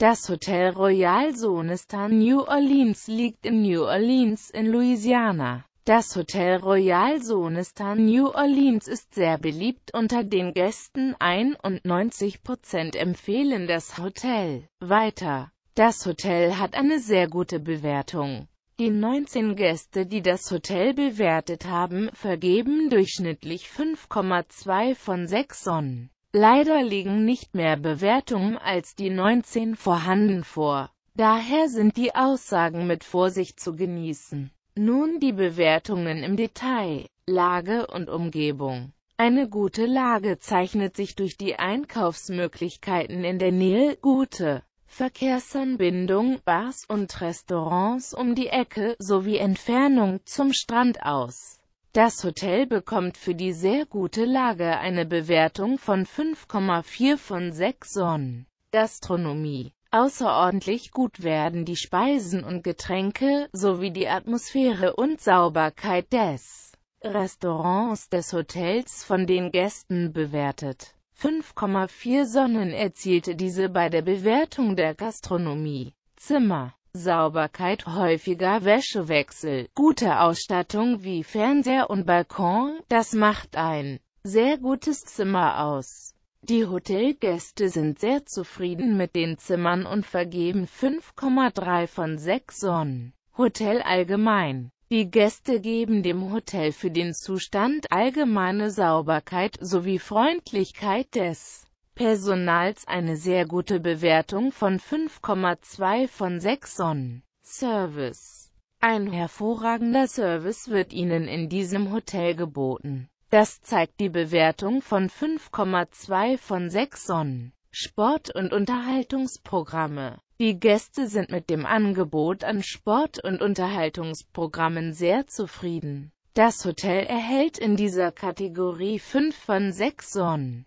Das Hotel Royal Sonestan New Orleans liegt in New Orleans in Louisiana. Das Hotel Royal Sonestan New Orleans ist sehr beliebt unter den Gästen, 91% empfehlen das Hotel. Weiter. Das Hotel hat eine sehr gute Bewertung. Die 19 Gäste, die das Hotel bewertet haben, vergeben durchschnittlich 5,2 von 6 Sonnen. Leider liegen nicht mehr Bewertungen als die 19 vorhanden vor. Daher sind die Aussagen mit Vorsicht zu genießen. Nun die Bewertungen im Detail, Lage und Umgebung. Eine gute Lage zeichnet sich durch die Einkaufsmöglichkeiten in der Nähe, gute Verkehrsanbindung, Bars und Restaurants um die Ecke sowie Entfernung zum Strand aus. Das Hotel bekommt für die sehr gute Lage eine Bewertung von 5,4 von 6 Sonnen. Gastronomie Außerordentlich gut werden die Speisen und Getränke, sowie die Atmosphäre und Sauberkeit des Restaurants des Hotels von den Gästen bewertet. 5,4 Sonnen erzielte diese bei der Bewertung der Gastronomie. Zimmer Sauberkeit, häufiger Wäschewechsel, gute Ausstattung wie Fernseher und Balkon, das macht ein sehr gutes Zimmer aus. Die Hotelgäste sind sehr zufrieden mit den Zimmern und vergeben 5,3 von 6 Sonnen. Hotel allgemein. Die Gäste geben dem Hotel für den Zustand allgemeine Sauberkeit sowie Freundlichkeit des Personals eine sehr gute Bewertung von 5,2 von 6 Sonnen. Service Ein hervorragender Service wird Ihnen in diesem Hotel geboten. Das zeigt die Bewertung von 5,2 von 6 Sonnen. Sport- und Unterhaltungsprogramme Die Gäste sind mit dem Angebot an Sport- und Unterhaltungsprogrammen sehr zufrieden. Das Hotel erhält in dieser Kategorie 5 von 6 Sonnen.